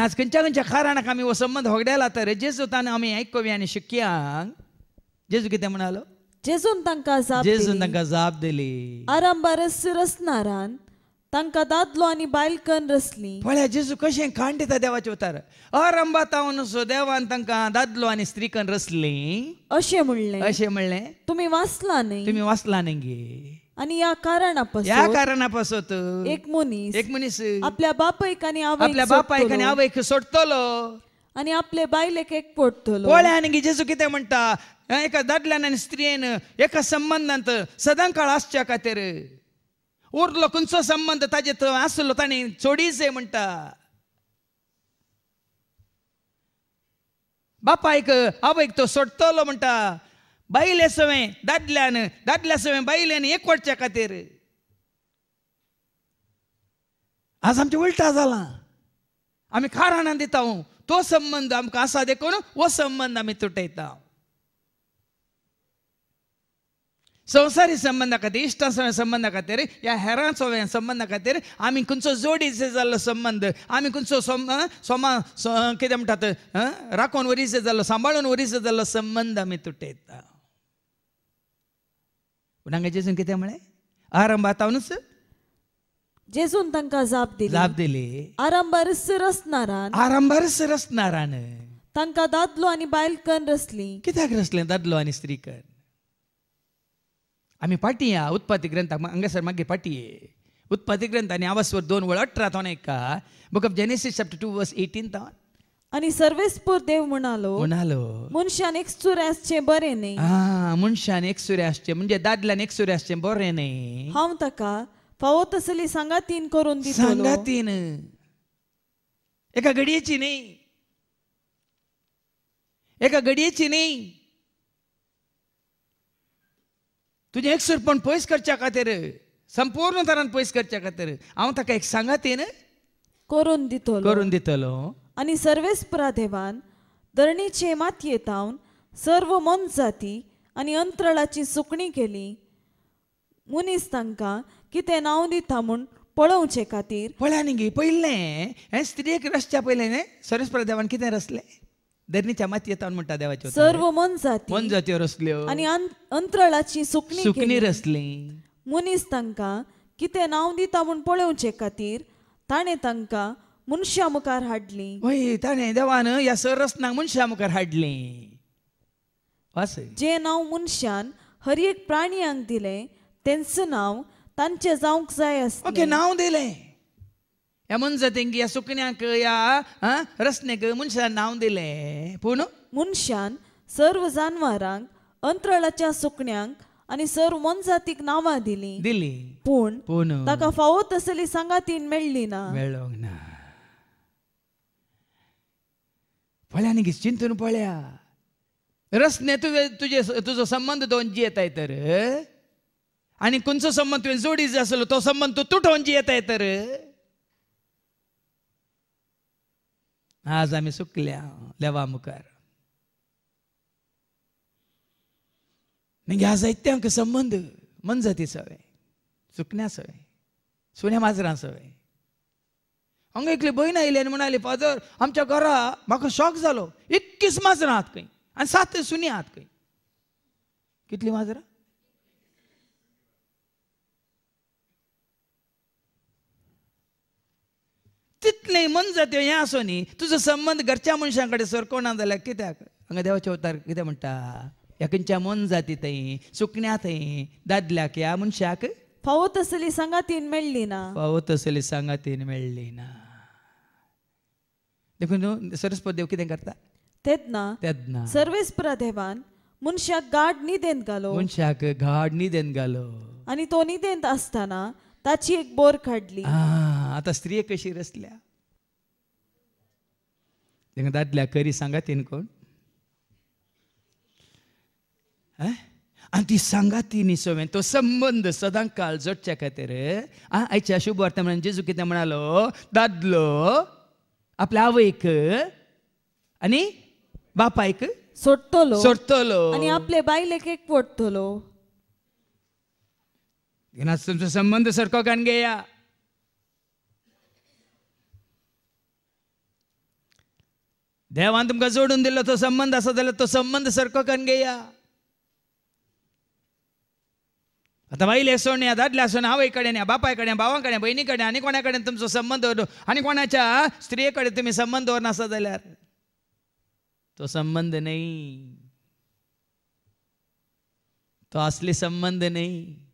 आज खंयच्या खंयच्या काराणाक आमी हो संबंद होगड्याला तर जेजूतान आमी आयकुया आनी शिकया जेजू कितें म्हणालो जेजून तांकां जाप जेजून तांकां जाप दिली आराम रस रसनारान तांकां दादलो आनी बायलकन रसली पळया जेजू कशें खांडिता दिता देवाचे उतार अरंबा तावन सो देवान तांकां दादलो आनी स्त्रीकन रसली असे म्हणलें असे म्हणलें तुम्ही वाचला नाही तुम्ही वाचला नाही आणि या कारणापासून या कारणापासून एक मुनीस एक मनीस आपल्या बापायक आणि आपल्या बापायक आणि आवयक सोडतलो आणि आपले बायलेक एक पोटतलो पोळ्यान जेजू कितें म्हणता एका दादल्यान आणि स्त्रियेन एका संबंधात सदां काळ आसच्या खातीर उरलो खंयचो संबंध ताजे आसलो ताणी चोडीचे म्हणटा बापायक आवयक तो सोडतलो म्हणटा बायले सवें दादल्यान दादल्या सवें बायल्यान एकवटच्या खातीर आज आमचें उल्टा जालां आमी काराणां दिता तो संबंद आमकां आसा देखून हो संबंद आमी तुटयता संवसारी संबंधा खातीर इश्टा सवें संबंदा खातीर या हेरां सवें संबंदा खातीर आमी खंयचो जोडीचे जाल्लो संबंध आमी खंयचो सोमा कितें म्हणटात राखून वरीस जाल्लो सांबाळून वरीस जाल्लो संबंध आमी तुटयता पुन्हा जेजून किती म्हणे आरंभ आतावनच जेजून तांकां जाप दिली जाप दिली आरंभारस रसनारान आरंभारस रसनारान तांकां दादलो आनी बायल कन रसली कित्याक रसलें दादलो आनी स्त्री कन आमी फाटीं या उत्पत्ती ग्रंथाक हांगासर मागे फाटीं ये उत्पत्ती ग्रंथ आनी आवासवर दोन वळ अठरा तोण एका book of Genesis chapter two verse eighteen थावन आणि सर्वेस्पूर देव म्हणालो म्हणालो मनशान एक सुर्यासचे बरे नाही हा मनशान एक सुर्यासचे म्हणजे दादल्यान एक सुर्यासचे बरे नाही हांव ताका फावो तसली सांगातीन करून दितो सांगातीन एका घडयेची न्ही एका घडयेची न्ही तुझे एक सुरपण पयस करच्या खातीर संपूर्ण तरान पयस करच्या खातीर हांव ताका एक सांगातीन करून दितलो करून दितलो आनी सर्वेस्परा देवान धरणीचे मातयेतावन सर्व मन जाती आणि अंतराळाची सुकणी केली मुनीस तांकां कितें नांव दिता म्हूण पळोवचे खातीर पळया न्ही पयलें हे स्त्रियेक रसच्या पयलें न्ही सर्वेस्परा देवान कितें रसलें धरणीच्या मातयेतावन म्हणटा देवाच्यो सर्व मन जाती मन जात्यो रसल्यो आणि अंतराळाची सुकणी सुकणी रसली मुनीस तांकां कितें नाव दिता म्हूण पळोवचे खातीर ताणें तांकां मनुष्या मुखार हाडली वय देवान या सर सरसनाक मनुष्या मुखार हाडली वास जे नाव मुनशान हर एक प्राण्यांक दिले तेंच नाव तांचे जावंक जाय ओके नाव दिले या मनजातींक या सुकण्याक या हा, रसनेक मनशान नाव दिले पूण मुनशान सर्व जानवरांक अंतराळाच्या सुकण्यांक आणि सर्व मनजातीक नावां दिली दिली पूण पूण ताका फावो तसली सांगातीन मेळ्ळी ना मेळोंक ना पळ्याने चिंतून पळ्या रसने तुझे तुझे तुझो संबंध दोन येत आहे तर आणि कुंचो संबंध तुवें जोडीच असलो तो संबंध तू तुटवून येत आहे तर आज आम्ही सुकल्या लेवा मुखार आज संबंध मन सवय सुकण्या सवय सुन्या माजरां सवय हांगा एकली भयण आयली आनी म्हणाली फादर आमच्या घरा म्हाका शॉक झालो इक्कीस माजरां आहात खंय आनी सात सुनी आहात खंय कितली माजरां तितले मन जात्यो हें आसूं न्ही तुजो संबंद घरच्या मनशां कडेन ना जाल्यार कित्याक हांगा देवाच्या अवतार कितें म्हणटा ह्या खंयच्या मन जाती थंय सुकण्या थंय दादल्याक ह्या मनशाक फावो तसली सांगातीन मेळ्ळी ना फावो तसली सांगातीन मेळ्ळी ना देखून सर्वस्पर देव कितें करता तेदना तेदना सर्वेस्पर देवान मनशाक गाड न्हिदेंत घालो मनशाक गाड देन घालो आनी तो न्हिदेंत आसतना ताची एक बोर काडली आता स्त्री कशी रसल्या तेंका दादल्या करी सांगा तीन कोण आनी ती सांगा ती न्ही सोवेन तो संबंध सदांच काळजोडच्या खातीर आयच्या शुभ वार्ता म्हणून जेजू कितें म्हणालो दादलो आपल्या आवयक आणि बापायक सोडटलो सोडतो आणि आपले बायलेक एक घेनाच तुमचो संबंध सरको कान घेया देवान तुमकां जोडून दिला तो संबंध असा जाल्यार तो संबंध सरको कान घेया आता बायल येसवण या दादल्या आसून आवय कडेन या बापाय कडेन बहिणीकडे आणि कोणाकडे कडेन संबंध कोणा कडेन कोणाच्या स्त्रिये तुम्ही संबंध संबंद नसा जाल्यार तो संबंध नाही तो असली संबंध नाही